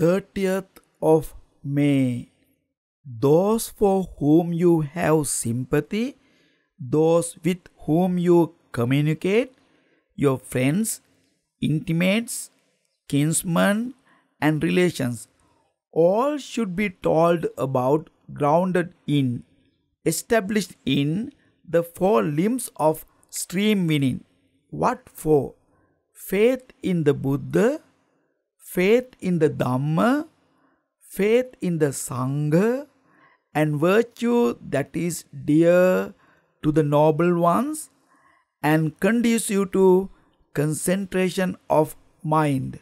30th of May. Those for whom you have sympathy, those with whom you communicate, your friends, intimates, kinsmen, and relations, all should be told about, grounded in, established in the four limbs of stream winning. What for? Faith in the Buddha, faith in the Dhamma, faith in the Sangha, and virtue that is dear to the noble ones and you to concentration of mind.